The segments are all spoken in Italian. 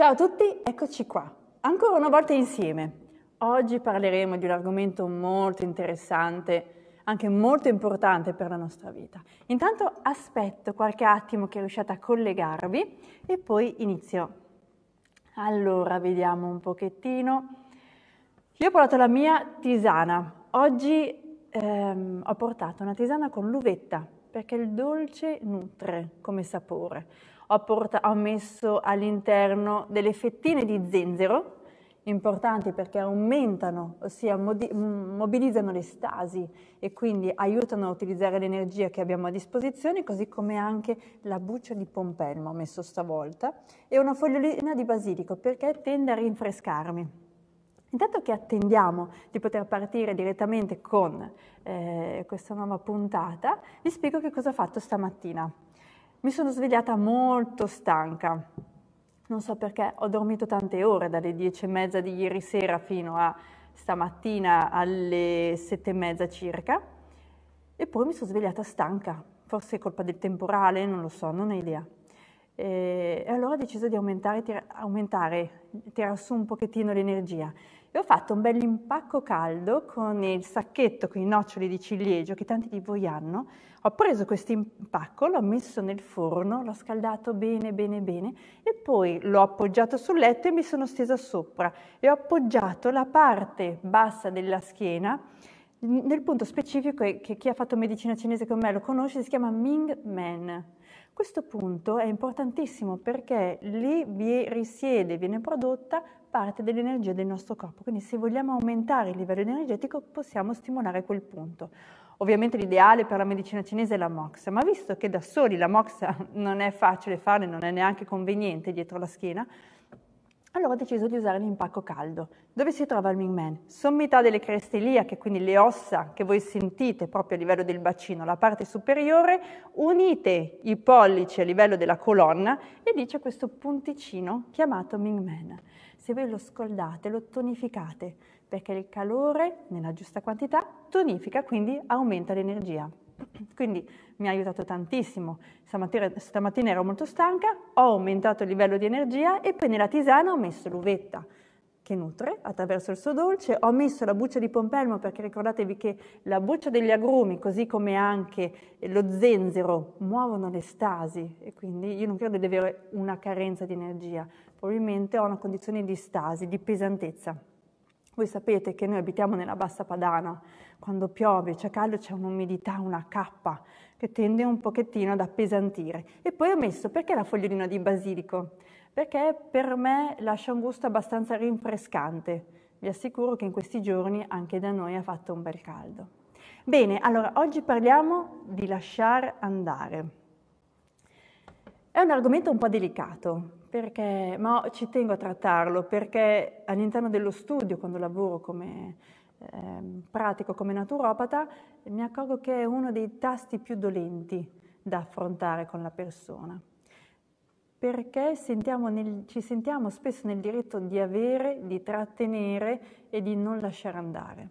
Ciao a tutti, eccoci qua, ancora una volta insieme. Oggi parleremo di un argomento molto interessante, anche molto importante per la nostra vita. Intanto aspetto qualche attimo che riusciate a collegarvi e poi inizio. Allora, vediamo un pochettino. Io ho portato la mia tisana. Oggi ehm, ho portato una tisana con l'uvetta perché il dolce nutre come sapore ho, portato, ho messo all'interno delle fettine di zenzero, importanti perché aumentano, ossia modi- mobilizzano le stasi e quindi aiutano a utilizzare l'energia che abbiamo a disposizione, così come anche la buccia di pompelmo ho messo stavolta e una fogliolina di basilico perché tende a rinfrescarmi. Intanto che attendiamo di poter partire direttamente con eh, questa nuova puntata, vi spiego che cosa ho fatto stamattina. Mi sono svegliata molto stanca. Non so perché ho dormito tante ore, dalle 10 e mezza di ieri sera fino a stamattina alle 7 e mezza circa. E poi mi sono svegliata stanca, forse è colpa del temporale, non lo so, non ho idea. E allora ho deciso di aumentare, tir- aumentare tirare su un pochettino l'energia e ho fatto un bel impacco caldo con il sacchetto con i noccioli di ciliegio che tanti di voi hanno. Ho preso questo impacco, l'ho messo nel forno, l'ho scaldato bene, bene, bene e poi l'ho appoggiato sul letto e mi sono stesa sopra e ho appoggiato la parte bassa della schiena nel punto specifico che chi ha fatto medicina cinese con me lo conosce, si chiama Ming Men questo punto è importantissimo perché lì vi risiede, viene prodotta parte dell'energia del nostro corpo, quindi se vogliamo aumentare il livello energetico possiamo stimolare quel punto. Ovviamente l'ideale per la medicina cinese è la moxa, ma visto che da soli la moxa non è facile farne, non è neanche conveniente dietro la schiena, allora ho deciso di usare l'impacco caldo. Dove si trova il Ming Man? Sommità delle creste iliache, quindi le ossa che voi sentite proprio a livello del bacino, la parte superiore, unite i pollici a livello della colonna e lì c'è questo punticino chiamato Ming Man. Se voi lo scoldate, lo tonificate, perché il calore nella giusta quantità tonifica, quindi aumenta l'energia. Quindi mi ha aiutato tantissimo. Stamattina, stamattina ero molto stanca, ho aumentato il livello di energia e poi nella tisana ho messo l'uvetta che nutre attraverso il suo dolce, ho messo la buccia di pompelmo perché ricordatevi che la buccia degli agrumi, così come anche lo zenzero, muovono le stasi e quindi io non credo di avere una carenza di energia, probabilmente ho una condizione di stasi, di pesantezza. Voi sapete che noi abitiamo nella bassa padana, quando piove, c'è caldo, c'è un'umidità, una cappa che tende un pochettino ad appesantire. E poi ho messo perché la fogliolina di basilico? Perché per me lascia un gusto abbastanza rinfrescante. Vi assicuro che in questi giorni anche da noi ha fatto un bel caldo. Bene, allora oggi parliamo di lasciar andare. È un argomento un po' delicato, perché, ma ci tengo a trattarlo perché all'interno dello studio, quando lavoro come Ehm, pratico come naturopata, mi accorgo che è uno dei tasti più dolenti da affrontare con la persona, perché sentiamo nel, ci sentiamo spesso nel diritto di avere, di trattenere e di non lasciare andare.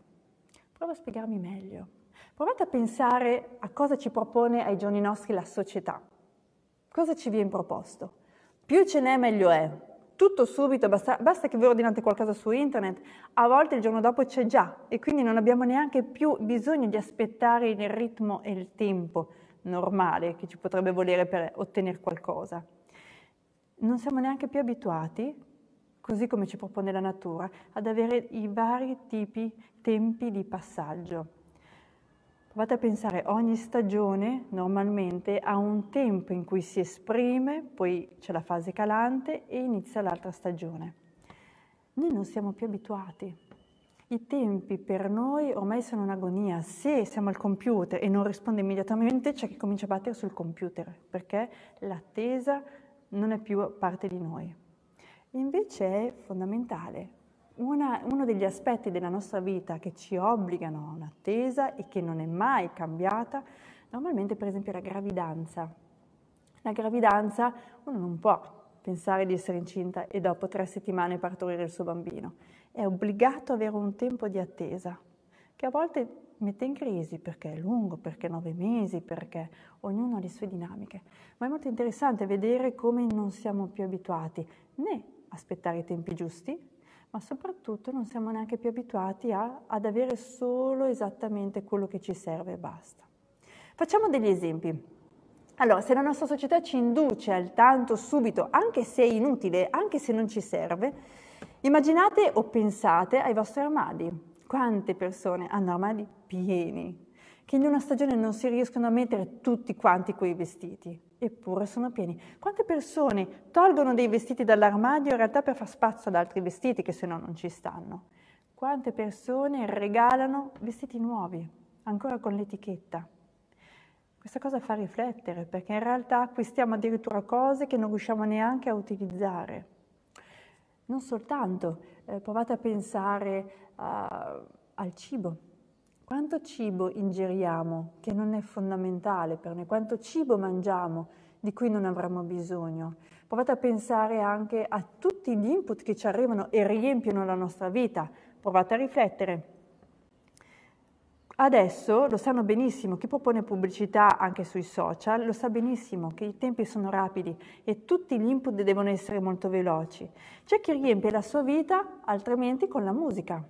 Provo a spiegarmi meglio. Provate a pensare a cosa ci propone ai giorni nostri la società. Cosa ci viene proposto? Più ce n'è meglio è tutto subito, basta, basta, che voi ordinate qualcosa su internet, a volte il giorno dopo c'è già e quindi non abbiamo neanche più bisogno di aspettare il ritmo e il tempo normale che ci potrebbe volere per ottenere qualcosa. Non siamo neanche più abituati, così come ci propone la natura, ad avere i vari tipi, tempi di passaggio. Provate a pensare, ogni stagione normalmente ha un tempo in cui si esprime, poi c'è la fase calante e inizia l'altra stagione. Noi non siamo più abituati. I tempi per noi ormai sono un'agonia. Se siamo al computer e non risponde immediatamente, c'è chi comincia a battere sul computer, perché l'attesa non è più parte di noi. Invece è fondamentale una, uno degli aspetti della nostra vita che ci obbligano a un'attesa e che non è mai cambiata, normalmente per esempio è la gravidanza. La gravidanza uno non può pensare di essere incinta e dopo tre settimane partorire il suo bambino. È obbligato ad avere un tempo di attesa, che a volte mette in crisi perché è lungo, perché nove mesi, perché ognuno ha le sue dinamiche. Ma è molto interessante vedere come non siamo più abituati né aspettare i tempi giusti, ma soprattutto non siamo neanche più abituati a, ad avere solo esattamente quello che ci serve e basta. Facciamo degli esempi. Allora, se la nostra società ci induce al tanto subito, anche se è inutile, anche se non ci serve, immaginate o pensate ai vostri armadi. Quante persone hanno armadi pieni, che in una stagione non si riescono a mettere tutti quanti quei vestiti eppure sono pieni. Quante persone tolgono dei vestiti dall'armadio in realtà per far spazio ad altri vestiti che se no non ci stanno? Quante persone regalano vestiti nuovi, ancora con l'etichetta? Questa cosa fa riflettere perché in realtà acquistiamo addirittura cose che non riusciamo neanche a utilizzare. Non soltanto, eh, provate a pensare uh, al cibo, quanto cibo ingeriamo che non è fondamentale per noi? Quanto cibo mangiamo di cui non avremmo bisogno? Provate a pensare anche a tutti gli input che ci arrivano e riempiono la nostra vita. Provate a riflettere. Adesso lo sanno benissimo, chi propone pubblicità anche sui social lo sa benissimo che i tempi sono rapidi e tutti gli input devono essere molto veloci. C'è chi riempie la sua vita altrimenti con la musica,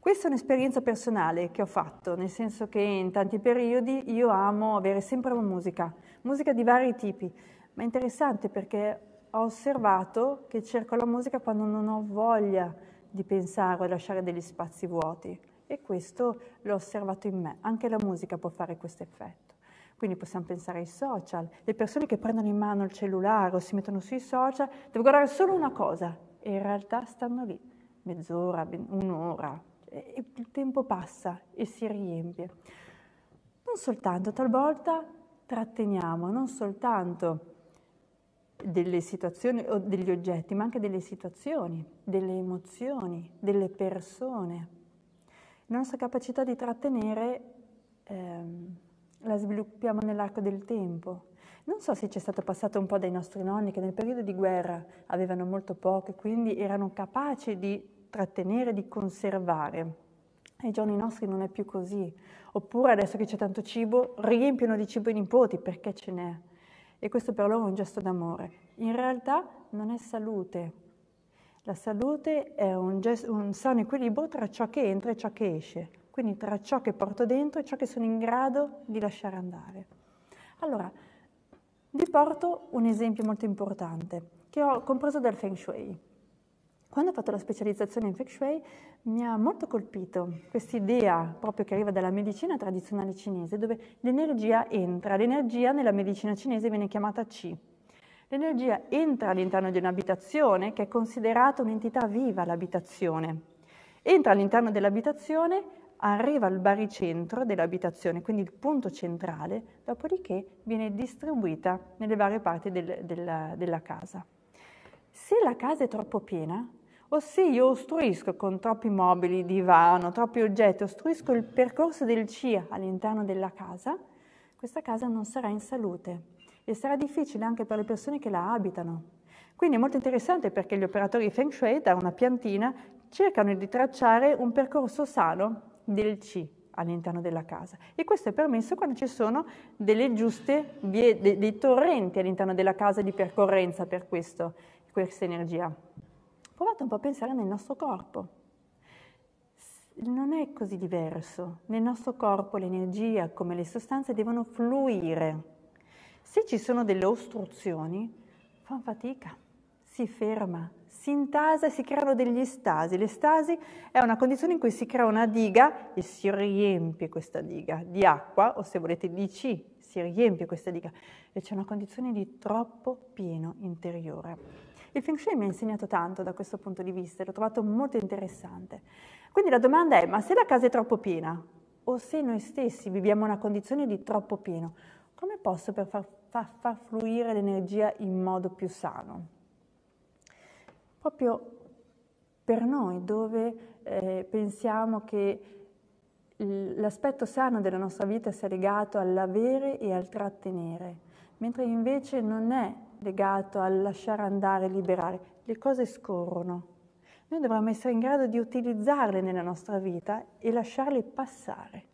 questa è un'esperienza personale che ho fatto, nel senso che in tanti periodi io amo avere sempre musica, musica di vari tipi, ma è interessante perché ho osservato che cerco la musica quando non ho voglia di pensare o lasciare degli spazi vuoti e questo l'ho osservato in me, anche la musica può fare questo effetto. Quindi possiamo pensare ai social, le persone che prendono in mano il cellulare o si mettono sui social, devo guardare solo una cosa e in realtà stanno lì mezz'ora, un'ora, il tempo passa e si riempie. Non soltanto, talvolta tratteniamo non soltanto delle situazioni o degli oggetti, ma anche delle situazioni, delle emozioni, delle persone. La nostra capacità di trattenere ehm, la sviluppiamo nell'arco del tempo. Non so se ci è stato passato un po' dai nostri nonni che nel periodo di guerra avevano molto poco e quindi erano capaci di trattenere, di conservare. Ai giorni nostri non è più così. Oppure adesso che c'è tanto cibo, riempiono di cibo i nipoti perché ce n'è. E questo per loro è un gesto d'amore. In realtà non è salute. La salute è un, gesto, un sano equilibrio tra ciò che entra e ciò che esce, quindi tra ciò che porto dentro e ciò che sono in grado di lasciare andare. Allora, vi porto un esempio molto importante che ho compreso dal Feng Shui. Quando ho fatto la specializzazione in Feng Shui mi ha molto colpito questa idea proprio che arriva dalla medicina tradizionale cinese dove l'energia entra, l'energia nella medicina cinese viene chiamata Qi. L'energia entra all'interno di un'abitazione che è considerata un'entità viva l'abitazione. Entra all'interno dell'abitazione, arriva al baricentro dell'abitazione, quindi il punto centrale, dopodiché viene distribuita nelle varie parti del, della, della casa. Se la casa è troppo piena, Ossia oh io ostruisco con troppi mobili, divano, troppi oggetti, ostruisco il percorso del chi all'interno della casa, questa casa non sarà in salute e sarà difficile anche per le persone che la abitano. Quindi è molto interessante perché gli operatori Feng Shui da una piantina cercano di tracciare un percorso sano del chi all'interno della casa e questo è permesso quando ci sono delle giuste vie, dei torrenti all'interno della casa di percorrenza per questo, questa energia. Provate un po' a pensare nel nostro corpo. Non è così diverso. Nel nostro corpo l'energia, come le sostanze, devono fluire. Se ci sono delle ostruzioni, fanno fatica, si ferma, si intasa e si creano degli stasi. L'estasi è una condizione in cui si crea una diga e si riempie questa diga di acqua o se volete di C, si riempie questa diga e c'è una condizione di troppo pieno interiore. Il Feng Shui mi ha insegnato tanto da questo punto di vista e l'ho trovato molto interessante. Quindi la domanda è, ma se la casa è troppo piena o se noi stessi viviamo una condizione di troppo pieno, come posso per far, far, far fluire l'energia in modo più sano? Proprio per noi dove eh, pensiamo che l'aspetto sano della nostra vita sia legato all'avere e al trattenere, mentre invece non è legato al lasciare andare, liberare. Le cose scorrono. Noi dovremmo essere in grado di utilizzarle nella nostra vita e lasciarle passare.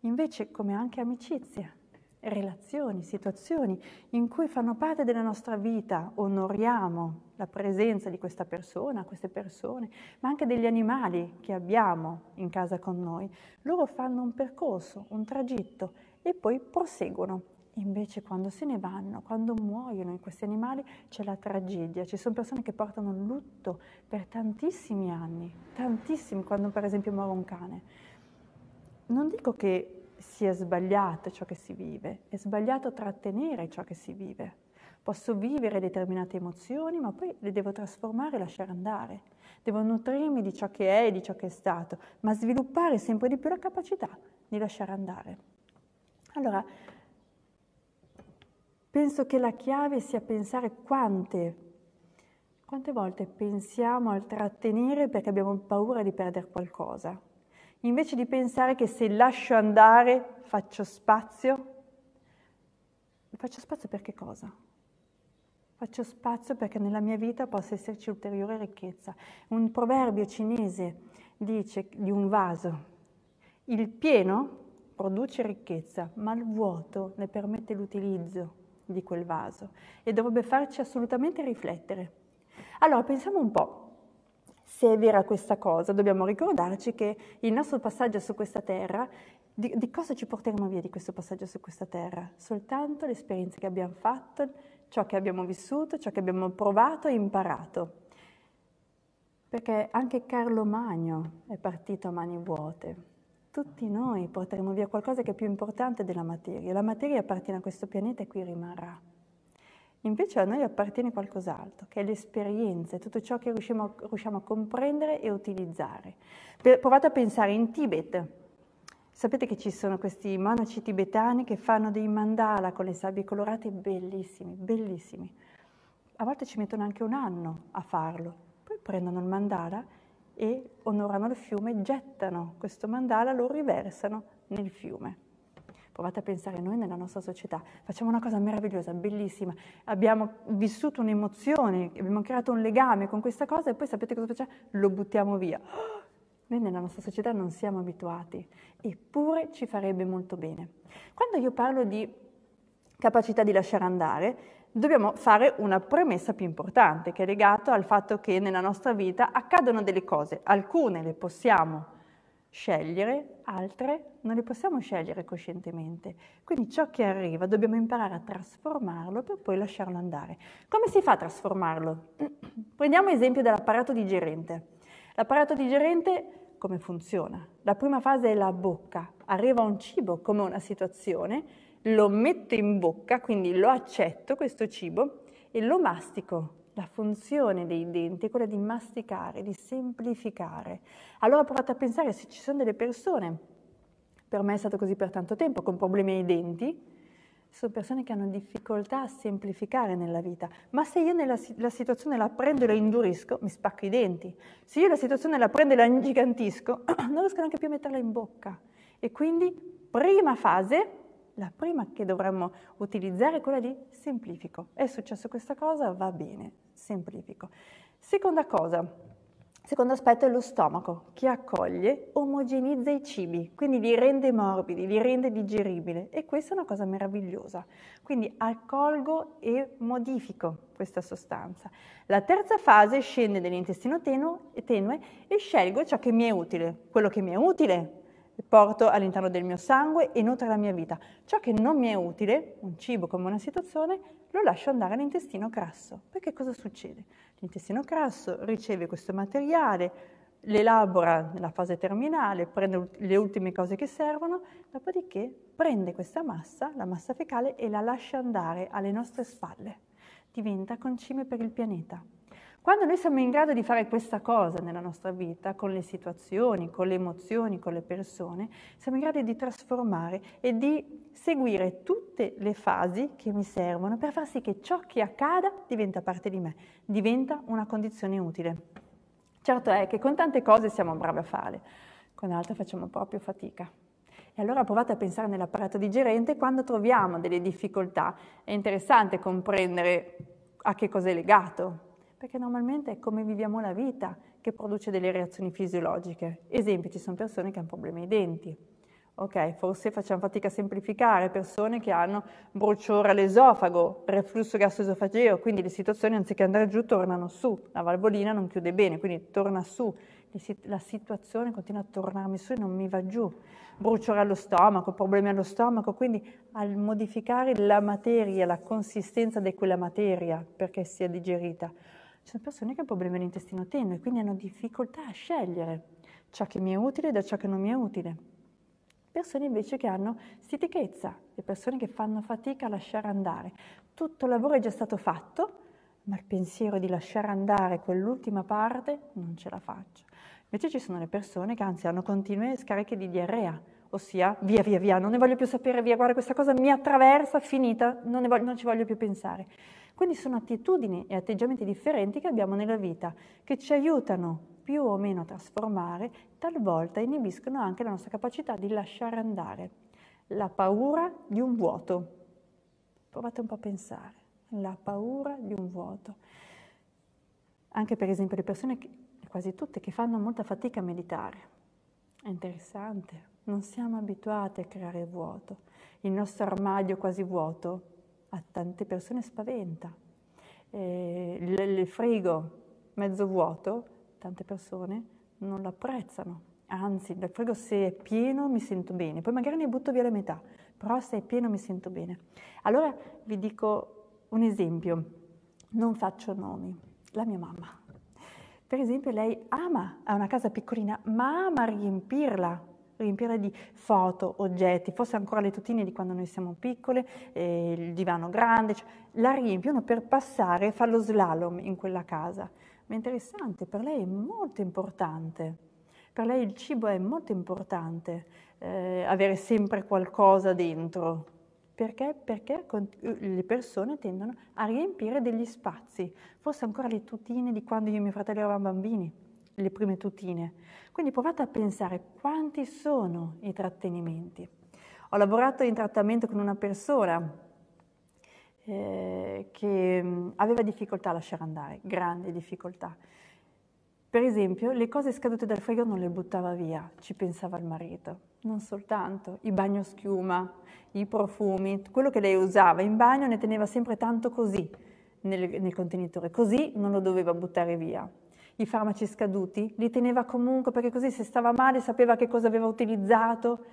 Invece, come anche amicizia, relazioni, situazioni in cui fanno parte della nostra vita, onoriamo la presenza di questa persona, queste persone, ma anche degli animali che abbiamo in casa con noi. Loro fanno un percorso, un tragitto e poi proseguono invece quando se ne vanno, quando muoiono in questi animali c'è la tragedia, ci sono persone che portano lutto per tantissimi anni, tantissimi, quando per esempio muore un cane. Non dico che sia sbagliato ciò che si vive, è sbagliato trattenere ciò che si vive. Posso vivere determinate emozioni, ma poi le devo trasformare e lasciare andare. Devo nutrirmi di ciò che è e di ciò che è stato, ma sviluppare sempre di più la capacità di lasciare andare. Allora, Penso che la chiave sia pensare quante. Quante volte pensiamo al trattenere perché abbiamo paura di perdere qualcosa? Invece di pensare che se lascio andare faccio spazio, faccio spazio per che cosa? Faccio spazio perché nella mia vita possa esserci ulteriore ricchezza. Un proverbio cinese dice di un vaso, il pieno produce ricchezza, ma il vuoto ne permette l'utilizzo di quel vaso e dovrebbe farci assolutamente riflettere. Allora, pensiamo un po'. Se è vera questa cosa, dobbiamo ricordarci che il nostro passaggio su questa terra, di, di cosa ci porteremo via di questo passaggio su questa terra? Soltanto le esperienze che abbiamo fatto, ciò che abbiamo vissuto, ciò che abbiamo provato e imparato. Perché anche Carlo Magno è partito a mani vuote, tutti noi porteremo via qualcosa che è più importante della materia. La materia appartiene a questo pianeta e qui rimarrà. Invece a noi appartiene qualcos'altro, che è l'esperienza, tutto ciò che riusciamo, a, riusciamo a comprendere e utilizzare. provate a pensare in Tibet. Sapete che ci sono questi monaci tibetani che fanno dei mandala con le sabbie colorate bellissimi, bellissimi. A volte ci mettono anche un anno a farlo. Poi prendono il mandala e onorano il fiume, gettano questo mandala, lo riversano nel fiume. Provate a pensare noi nella nostra società, facciamo una cosa meravigliosa, bellissima, abbiamo vissuto un'emozione, abbiamo creato un legame con questa cosa e poi sapete cosa facciamo? Lo buttiamo via. noi nella nostra società non siamo abituati, eppure ci farebbe molto bene. Quando io parlo di capacità di lasciare andare, dobbiamo fare una premessa più importante che è legata al fatto che nella nostra vita accadono delle cose, alcune le possiamo scegliere, altre non le possiamo scegliere coscientemente. Quindi ciò che arriva dobbiamo imparare a trasformarlo per poi lasciarlo andare. Come si fa a trasformarlo? Prendiamo esempio dell'apparato digerente. L'apparato digerente come funziona? La prima fase è la bocca, arriva un cibo come una situazione lo metto in bocca, quindi lo accetto questo cibo e lo mastico. La funzione dei denti è quella di masticare, di semplificare. Allora provate a pensare se ci sono delle persone, per me è stato così per tanto tempo, con problemi ai denti, sono persone che hanno difficoltà a semplificare nella vita, ma se io nella, la situazione la prendo e la indurisco, mi spacco i denti. Se io la situazione la prendo e la ingigantisco, non riesco neanche più a metterla in bocca. E quindi, prima fase, la prima che dovremmo utilizzare è quella di semplifico. È successo questa cosa, va bene, semplifico. Seconda cosa, secondo aspetto è lo stomaco che accoglie, omogenizza i cibi, quindi li rende morbidi, li rende digeribili e questa è una cosa meravigliosa. Quindi accolgo e modifico questa sostanza. La terza fase scende nell'intestino tenue e scelgo ciò che mi è utile. Quello che mi è utile porto all'interno del mio sangue e nutre la mia vita. Ciò che non mi è utile, un cibo come una situazione, lo lascio andare all'intestino grasso. Perché cosa succede? L'intestino grasso riceve questo materiale, l'elabora nella fase terminale, prende le ultime cose che servono, dopodiché prende questa massa, la massa fecale, e la lascia andare alle nostre spalle. Diventa concime per il pianeta. Quando noi siamo in grado di fare questa cosa nella nostra vita, con le situazioni, con le emozioni, con le persone, siamo in grado di trasformare e di seguire tutte le fasi che mi servono per far sì che ciò che accada diventa parte di me, diventa una condizione utile. Certo è che con tante cose siamo bravi a fare, con altre facciamo proprio fatica. E allora provate a pensare nell'apparato digerente quando troviamo delle difficoltà. È interessante comprendere a che cosa è legato perché normalmente è come viviamo la vita che produce delle reazioni fisiologiche. Esempio, ci sono persone che hanno problemi ai denti. Ok, forse facciamo fatica a semplificare persone che hanno bruciore all'esofago, reflusso gastroesofageo, quindi le situazioni anziché andare giù tornano su, la valvolina non chiude bene, quindi torna su, la situazione continua a tornarmi su e non mi va giù, bruciore allo stomaco, problemi allo stomaco, quindi al modificare la materia, la consistenza di quella materia perché sia digerita, ci sono persone che hanno problemi all'intestino tenue, quindi hanno difficoltà a scegliere ciò che mi è utile da ciò che non mi è utile. Persone invece che hanno stitichezza, le persone che fanno fatica a lasciare andare. Tutto il lavoro è già stato fatto, ma il pensiero di lasciare andare quell'ultima parte non ce la faccio. Invece ci sono le persone che anzi hanno continue scariche di diarrea, ossia via via via, non ne voglio più sapere, via, guarda questa cosa mi attraversa, finita, non, voglio, non ci voglio più pensare. Quindi sono attitudini e atteggiamenti differenti che abbiamo nella vita, che ci aiutano più o meno a trasformare, talvolta inibiscono anche la nostra capacità di lasciare andare. La paura di un vuoto. Provate un po' a pensare. La paura di un vuoto. Anche per esempio le persone, che, quasi tutte, che fanno molta fatica a meditare. È interessante, non siamo abituati a creare vuoto. Il nostro armadio quasi vuoto a tante persone spaventa. Eh, il frigo mezzo vuoto, tante persone non lo apprezzano. Anzi, il frigo se è pieno mi sento bene, poi magari ne butto via la metà, però se è pieno mi sento bene. Allora vi dico un esempio, non faccio nomi, la mia mamma. Per esempio lei ama, ha una casa piccolina, ma ama riempirla riempire di foto, oggetti, forse ancora le tutine di quando noi siamo piccole, eh, il divano grande, cioè, la riempiono per passare e fare lo slalom in quella casa. Ma è interessante, per lei è molto importante, per lei il cibo è molto importante, eh, avere sempre qualcosa dentro. Perché? Perché eh, le persone tendono a riempire degli spazi, forse ancora le tutine di quando io e mio fratello eravamo bambini le prime tutine. Quindi provate a pensare quanti sono i trattenimenti. Ho lavorato in trattamento con una persona eh, che mm, aveva difficoltà a lasciare andare, grandi difficoltà. Per esempio, le cose scadute dal frigo non le buttava via, ci pensava il marito. Non soltanto, i bagnoschiuma, i profumi, quello che lei usava in bagno ne teneva sempre tanto così nel, nel contenitore, così non lo doveva buttare via i farmaci scaduti, li teneva comunque perché così se stava male sapeva che cosa aveva utilizzato.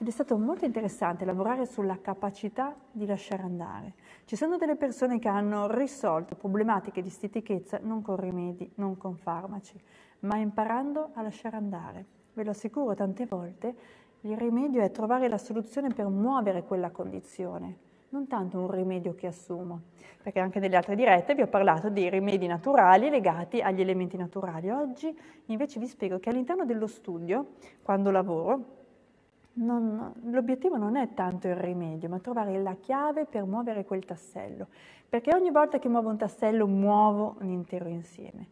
Ed è stato molto interessante lavorare sulla capacità di lasciare andare. Ci sono delle persone che hanno risolto problematiche di stitichezza non con rimedi, non con farmaci, ma imparando a lasciare andare. Ve lo assicuro, tante volte il rimedio è trovare la soluzione per muovere quella condizione non tanto un rimedio che assumo, perché anche nelle altre dirette vi ho parlato dei rimedi naturali legati agli elementi naturali. Oggi invece vi spiego che all'interno dello studio, quando lavoro, non, l'obiettivo non è tanto il rimedio, ma trovare la chiave per muovere quel tassello, perché ogni volta che muovo un tassello muovo un intero insieme.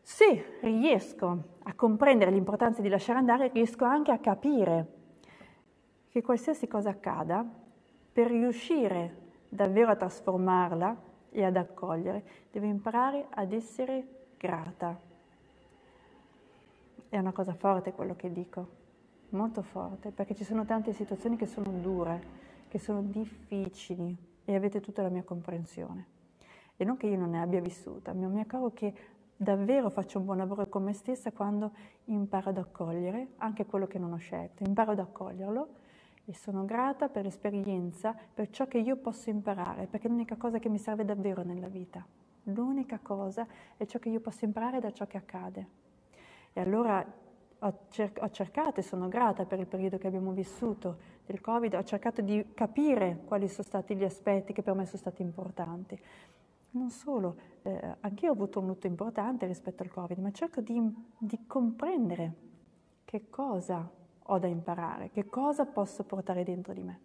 Se riesco a comprendere l'importanza di lasciare andare, riesco anche a capire che qualsiasi cosa accada, per riuscire davvero a trasformarla e ad accogliere, deve imparare ad essere grata. È una cosa forte quello che dico, molto forte, perché ci sono tante situazioni che sono dure, che sono difficili e avete tutta la mia comprensione. E non che io non ne abbia vissuta, ma mi accorgo che davvero faccio un buon lavoro con me stessa quando imparo ad accogliere anche quello che non ho scelto, imparo ad accoglierlo e sono grata per l'esperienza, per ciò che io posso imparare, perché è l'unica cosa che mi serve davvero nella vita. L'unica cosa è ciò che io posso imparare da ciò che accade. E allora ho, cer- ho cercato e sono grata per il periodo che abbiamo vissuto del Covid, ho cercato di capire quali sono stati gli aspetti che per me sono stati importanti. Non solo, eh, anch'io ho avuto un lutto importante rispetto al Covid, ma cerco di, di comprendere che cosa ho da imparare, che cosa posso portare dentro di me.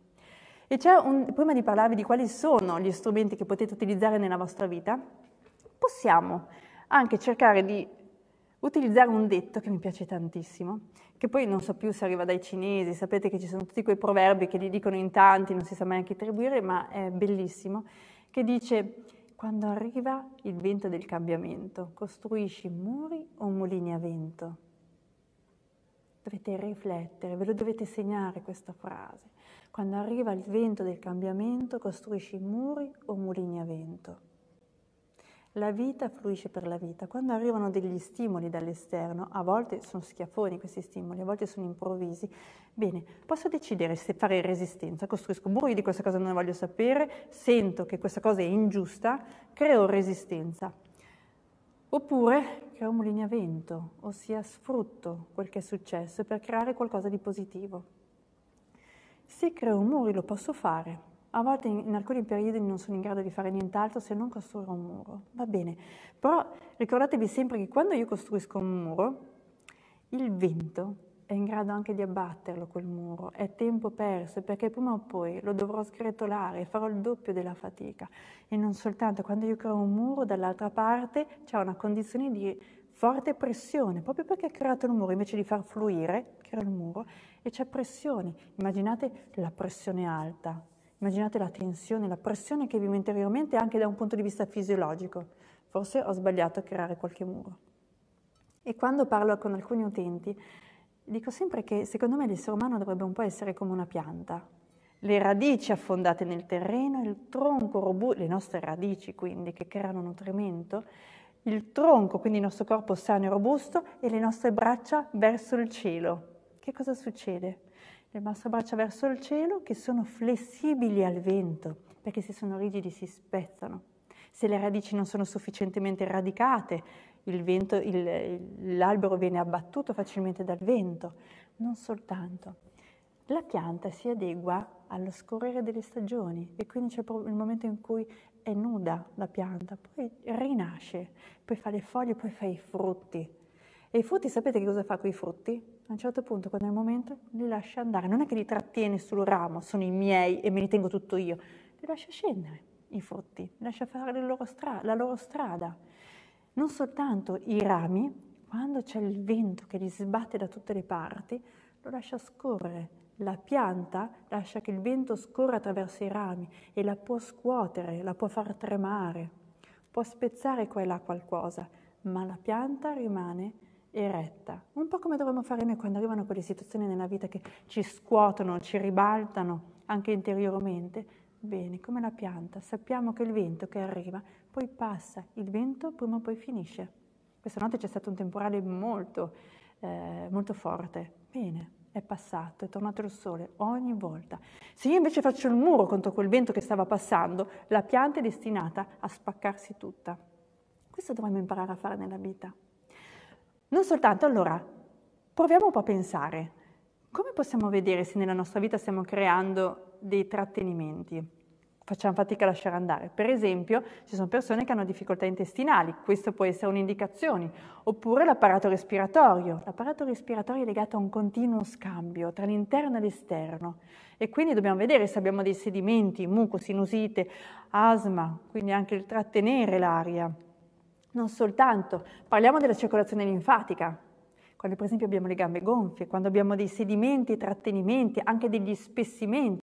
E c'è un, prima di parlarvi di quali sono gli strumenti che potete utilizzare nella vostra vita, possiamo anche cercare di utilizzare un detto che mi piace tantissimo, che poi non so più se arriva dai cinesi, sapete che ci sono tutti quei proverbi che li dicono in tanti, non si sa mai a chi attribuire, ma è bellissimo, che dice quando arriva il vento del cambiamento, costruisci muri o mulini a vento? Dovete riflettere, ve lo dovete segnare questa frase. Quando arriva il vento del cambiamento, costruisci muri o mulini a vento. La vita fluisce per la vita. Quando arrivano degli stimoli dall'esterno, a volte sono schiaffoni questi stimoli, a volte sono improvvisi, bene, posso decidere se fare resistenza, costruisco muri di questa cosa non ne voglio sapere, sento che questa cosa è ingiusta, creo resistenza. Oppure creo un lineamento, ossia sfrutto quel che è successo per creare qualcosa di positivo. Se creo muri lo posso fare. A volte in alcuni periodi non sono in grado di fare nient'altro se non costruire un muro. Va bene, però ricordatevi sempre che quando io costruisco un muro, il vento è in grado anche di abbatterlo quel muro, è tempo perso perché prima o poi lo dovrò sgretolare, farò il doppio della fatica e non soltanto quando io creo un muro dall'altra parte c'è una condizione di forte pressione, proprio perché ha creato il muro, invece di far fluire, crea il muro e c'è pressione. Immaginate la pressione alta, immaginate la tensione, la pressione che vivo interiormente anche da un punto di vista fisiologico. Forse ho sbagliato a creare qualche muro. E quando parlo con alcuni utenti, Dico sempre che secondo me l'essere umano dovrebbe un po' essere come una pianta. Le radici affondate nel terreno, il tronco robusto, le nostre radici quindi che creano nutrimento, il tronco, quindi il nostro corpo sano e robusto e le nostre braccia verso il cielo. Che cosa succede? Le nostre braccia verso il cielo che sono flessibili al vento, perché se sono rigidi si spezzano. Se le radici non sono sufficientemente radicate, vento, il, l'albero viene abbattuto facilmente dal vento, non soltanto. La pianta si adegua allo scorrere delle stagioni e quindi c'è il momento in cui è nuda la pianta, poi rinasce, poi fa le foglie, poi fa i frutti. E i frutti, sapete che cosa fa con i frutti? A un certo punto, quando è il momento, li lascia andare. Non è che li trattiene sul ramo, sono i miei e me li tengo tutto io. Li lascia scendere i frutti, li lascia fare loro stra- la loro strada non soltanto i rami, quando c'è il vento che li sbatte da tutte le parti, lo lascia scorrere. La pianta lascia che il vento scorra attraverso i rami e la può scuotere, la può far tremare, può spezzare qua e là qualcosa, ma la pianta rimane eretta. Un po' come dovremmo fare noi quando arrivano quelle situazioni nella vita che ci scuotono, ci ribaltano anche interiormente, bene, come la pianta, sappiamo che il vento che arriva poi passa, il vento prima o poi finisce. Questa notte c'è stato un temporale molto, eh, molto forte, bene, è passato, è tornato il sole ogni volta. Se io invece faccio il muro contro quel vento che stava passando, la pianta è destinata a spaccarsi tutta. Questo dovremmo imparare a fare nella vita. Non soltanto allora, proviamo un po' a pensare come possiamo vedere se nella nostra vita stiamo creando dei trattenimenti? Facciamo fatica a lasciare andare. Per esempio, ci sono persone che hanno difficoltà intestinali, questo può essere un'indicazione, oppure l'apparato respiratorio. L'apparato respiratorio è legato a un continuo scambio tra l'interno e l'esterno e quindi dobbiamo vedere se abbiamo dei sedimenti, muco, sinusite, asma, quindi anche il trattenere l'aria. Non soltanto, parliamo della circolazione linfatica, quando per esempio abbiamo le gambe gonfie, quando abbiamo dei sedimenti, trattenimenti, anche degli spessimenti.